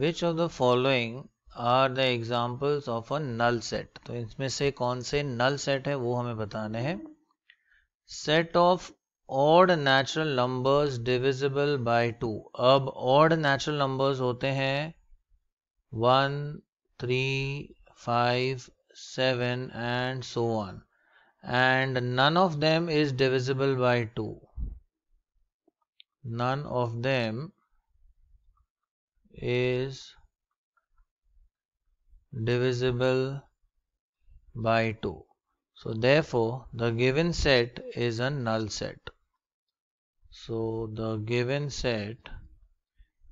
Which of the following are the examples of a null set तो इसमें से कौन से नल सेट है वो हमें बताने हैं set of odd natural numbers divisible by two अब ऑड नेचुरल नंबर्स होते हैं one three five seven and so on and none of them is divisible by two none of them is divisible by 2. So therefore the given set is a null set. So the given set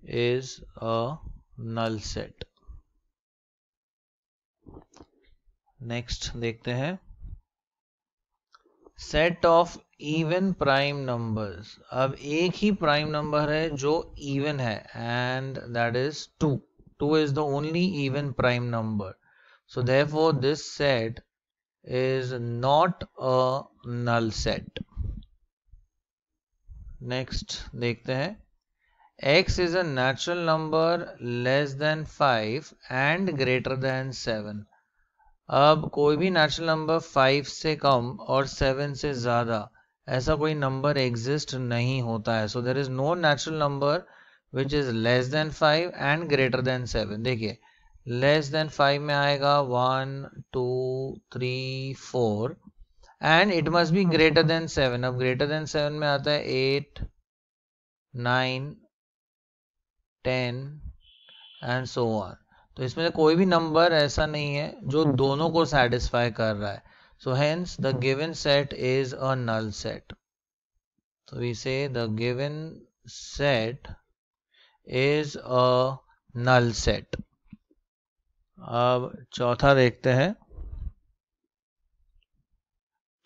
is a null set. next dekhte hain set of even prime numbers अब एक ही prime number है जो even है and that is two two is the only even prime number so therefore this set is not a null set next dekhte hain x is a natural number less than 5 and greater than 7 अब कोई भी natural number five से कम और seven से ज़्यादा ऐसा कोई number exist नहीं होता है so there is no natural number which is less than five and greater than seven देखिए लेस देन फाइव में आएगा one two three four and it must be greater than seven अब greater than seven में आता है eight nine ten and so on तो इसमें से कोई भी नंबर ऐसा नहीं है जो दोनों को सेटिस्फाई कर रहा है so hence the given set is a null set तो we say the given set is a null अब चौथा देखते हैं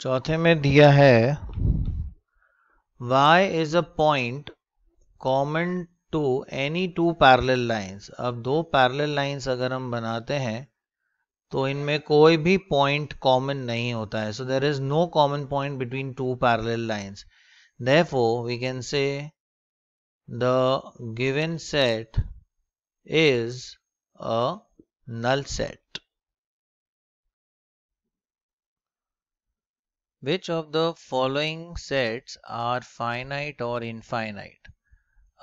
चौथे में दिया है Y is a point common to any two parallel lines अब दो पैरल लाइन्स अगर हम बनाते हैं तो इनमें कोई भी पॉइंट कॉमन नहीं होता है so there is no common point between two parallel lines therefore we can say the given set is a null set Which of the following sets are finite or infinite?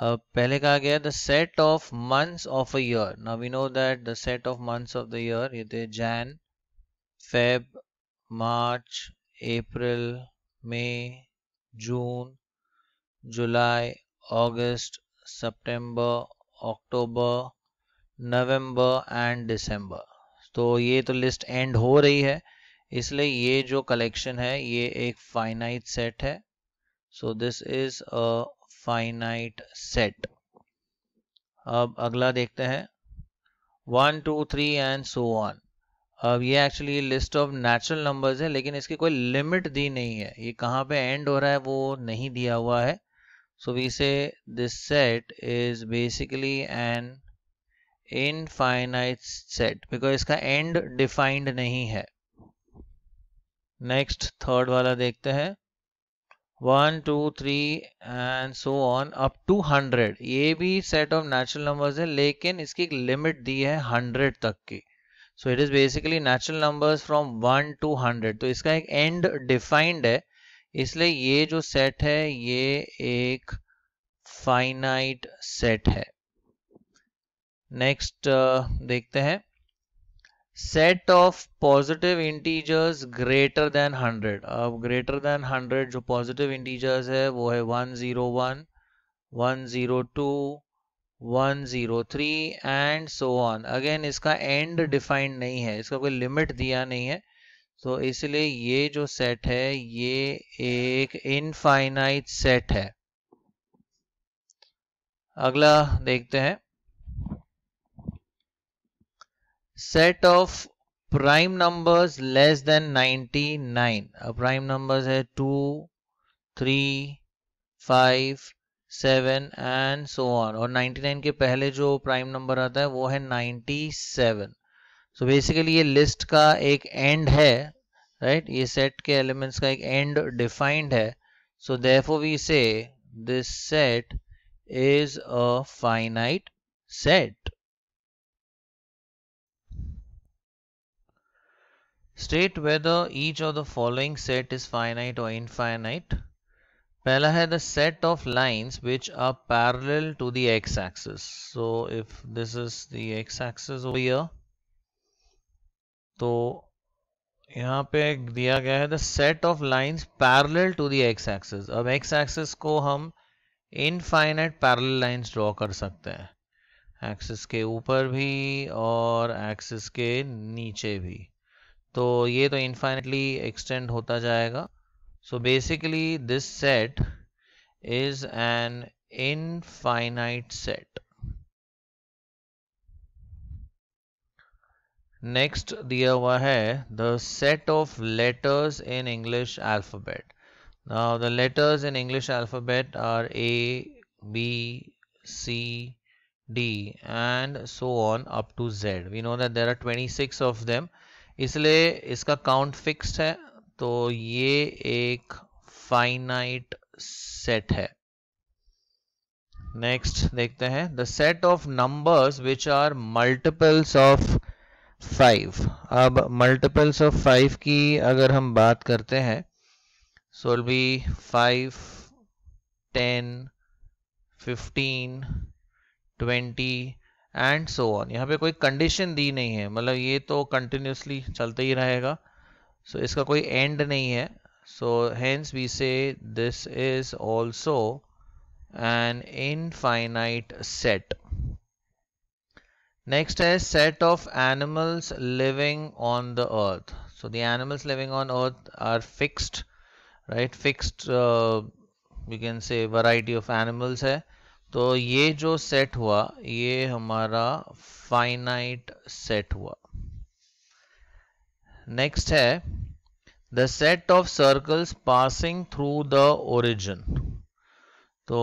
पहले कहा गया the set of months of a year now we know that the set of months of the year ये थे Jan Feb March April May June July August September October November and December तो ये तो list and हो रही है इसलिए ये जो कलेक्शन है ये एक फाइनाइट सेट है so this is a finite set अब अगला देखते हैं one two three and so on अब ये actually list of natural numbers है लेकिन इसकी कोई लिमिट दी नहीं है ये कहाँ पे एंड हो रहा है वो नहीं दिया हुआ है so we say this set is basically an infinite set because इसका एंड डिफाइंड नहीं है नेक्स्ट थर्ड वाला देखते हैं one two three and so on up to hundred ये भी सेट ऑफ नेचुरल नंबर्स है लेकिन इसकी एक लिमिट दी है हंड्रेड तक की so it is basically natural numbers from one to hundred तो इसका एक एंड डिफाइंड है इसलिए ये जो सेट है ये एक फाइनाइट सेट है नेक्स्ट uh, देखते हैं set of positive integers greater than 100 अब ग्रेटर देन 100 जो पॉजिटिव इंटीजर्स है वो है 101, 102, 103 एंड सो ऑन अगेन इसका एंड डिफाइंड नहीं है इसका कोई लिमिट दिया नहीं है तो इसलिए ये जो सेट है ये एक इनफाइनाइट सेट है अगला देखते हैं set of prime numbers less than 99 prime numbers है two three five seven and so on और 99 के पहले जो प्राइम नंबर आता है वो है 97 सो बेसिकली ये लिस्ट का एक एंड है राइट right? ये सेट के एलिमेंट्स का एक एंड डिफाइंड है so therefore we say this set is a finite set state whether each of the following set is finite और इनफाइनाइट पहला है the set of lines which are parallel to the X axis so if this is the X axis over here तो यहाँ पे दिया गया है the set of lines parallel to the X axis अब एक्स एक्सिस को हम infinite parallel lines draw कर सकते हैं एक्सिस के ऊपर भी और एक्सिस के नीचे भी तो ये तो इन्फाइनटली एक्सटेंड होता जाएगा so basically this set is an infinite set next दिया हुआ है the set of letters in English alphabet Now the letters in English alphabet are A, B, C, D and so on up to Z. We know that there are 26 of them इसलिए इसका count fixed है तो ये एक finite set है next देखते हैं the set of numbers which are multiples of five अब मल्टीपल्स ऑफ फाइव की अगर हम बात करते हैं so will be five ten fifteen twenty and so on यहाँ पे कोई कंडीशन दी नहीं है मतलब ये तो कंटिन्यूसली चलते ही रहेगा सो so, इसका कोई एंड नहीं है so hence we say this is also an infinite set next है set of animals living on the earth so the animals living on earth are fixed right fixed we can say variety of animals है तो ये जो set हुआ ये हमारा finite set हुआ next है the set of circles passing through the origin तो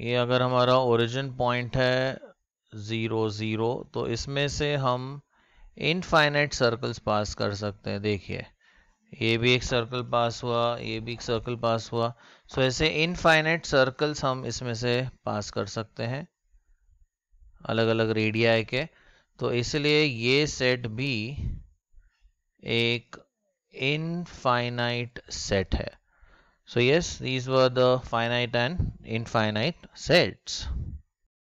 ये अगर हमारा ओरिजिन पॉइंट है ज़ीरो ज़ीरो तो इसमें से हम इनफाइनाइट सर्कल्स पास कर सकते हैं देखिए ये भी एक सर्कल पास हुआ ये भी एक सर्कल पास हुआ सो ऐसे इनफाइनाइट सर्कल्स हम इसमें से पास कर सकते हैं अलग अलग रेडिया के तो इसलिए ये सेट भी एक इनफाइनाइट सेट है so yes these were the finite and infinite sets